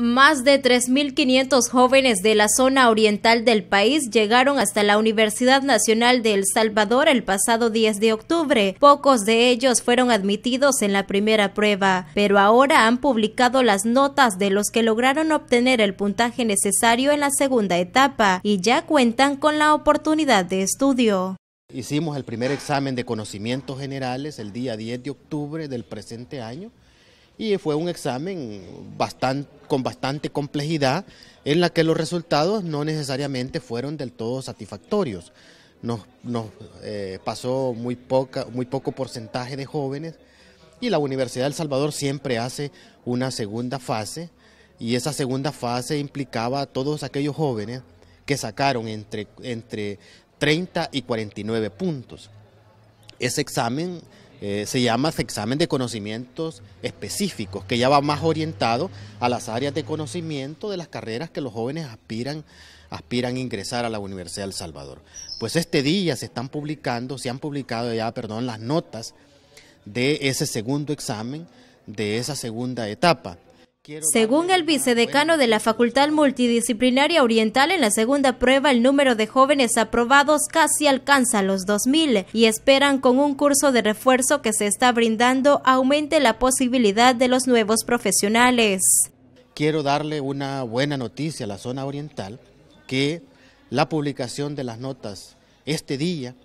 Más de 3.500 jóvenes de la zona oriental del país llegaron hasta la Universidad Nacional de El Salvador el pasado 10 de octubre. Pocos de ellos fueron admitidos en la primera prueba, pero ahora han publicado las notas de los que lograron obtener el puntaje necesario en la segunda etapa y ya cuentan con la oportunidad de estudio. Hicimos el primer examen de conocimientos generales el día 10 de octubre del presente año y fue un examen con bastante complejidad en la que los resultados no necesariamente fueron del todo satisfactorios. Nos, eh, pasó muy, poco porcentaje de jóvenes y la Universidad del Salvador siempre hace una segunda fase y esa segunda fase implicaba a todos aquellos jóvenes que sacaron entre, entre 30 y 49 puntos. Ese examen eh, se llama examen de conocimientos específicos, que ya va más orientado a las áreas de conocimiento de las carreras que los jóvenes aspiran aspiran a ingresar a la Universidad del Salvador. Pues este día se están publicando, se han publicado ya, perdón, las notas de ese segundo examen, de esa segunda etapa. Según el vicedecano de la Facultad Multidisciplinaria Oriental, en la segunda prueba el número de jóvenes aprobados casi alcanza los 2.000 y esperan con un curso de refuerzo que se está brindando aumente la posibilidad de los nuevos profesionales. Quiero darle una buena noticia a la zona oriental que la publicación de las notas este día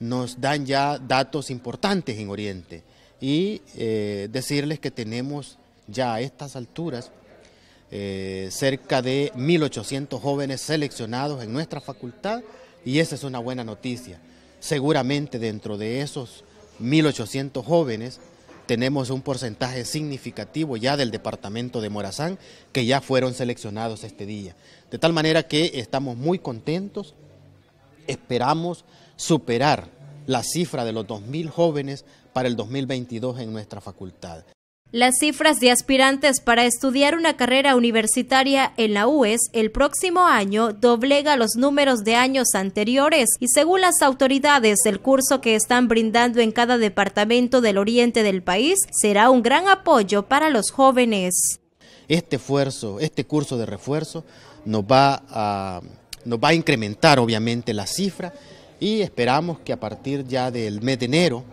nos dan ya datos importantes en Oriente y eh, decirles que tenemos ya a estas alturas eh, cerca de 1.800 jóvenes seleccionados en nuestra facultad y esa es una buena noticia. Seguramente dentro de esos 1.800 jóvenes tenemos un porcentaje significativo ya del departamento de Morazán que ya fueron seleccionados este día. De tal manera que estamos muy contentos, esperamos superar la cifra de los 2.000 jóvenes para el 2022 en nuestra facultad. Las cifras de aspirantes para estudiar una carrera universitaria en la UES el próximo año doblega los números de años anteriores y según las autoridades el curso que están brindando en cada departamento del oriente del país será un gran apoyo para los jóvenes. Este esfuerzo, este curso de refuerzo nos va a, incrementar obviamente la cifra y esperamos que a partir ya del mes de enero,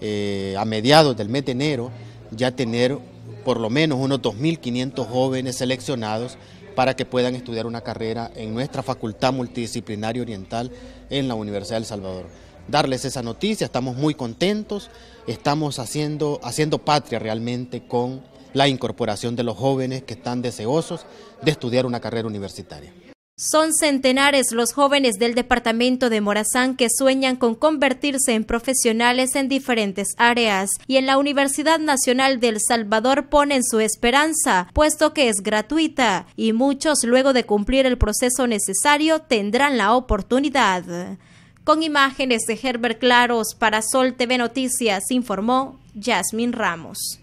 eh, a mediados del mes de enero, ya tener por lo menos unos 2.500 jóvenes seleccionados para que puedan estudiar una carrera en nuestra Facultad Multidisciplinaria Oriental en la Universidad del Salvador. Darles esa noticia, estamos muy contentos, estamos haciendo, haciendo patria realmente con la incorporación de los jóvenes que están deseosos de estudiar una carrera universitaria. Son centenares los jóvenes del departamento de Morazán que sueñan con convertirse en profesionales en diferentes áreas y en la Universidad Nacional del Salvador ponen su esperanza, puesto que es gratuita y muchos luego de cumplir el proceso necesario tendrán la oportunidad. Con imágenes de Herbert Claros para Sol TV Noticias informó Jasmine Ramos.